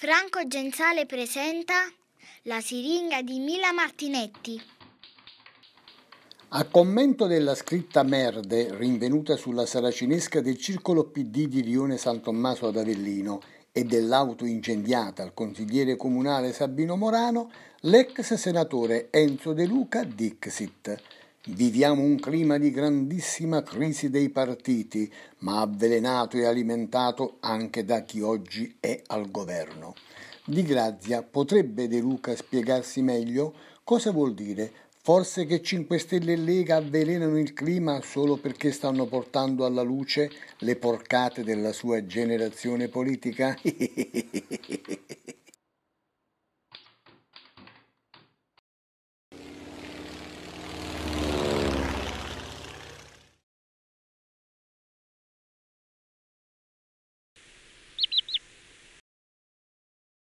Franco Genzale presenta La siringa di Mila Martinetti. A commento della scritta Merde, rinvenuta sulla saracinesca del circolo PD di Rione San Tommaso ad Avellino, e dell'auto incendiata al consigliere comunale Sabino Morano, l'ex senatore Enzo De Luca Dixit. Viviamo un clima di grandissima crisi dei partiti, ma avvelenato e alimentato anche da chi oggi è al governo. Di Grazia potrebbe De Luca spiegarsi meglio cosa vuol dire Forse che 5 Stelle e Lega avvelenano il clima solo perché stanno portando alla luce le porcate della sua generazione politica?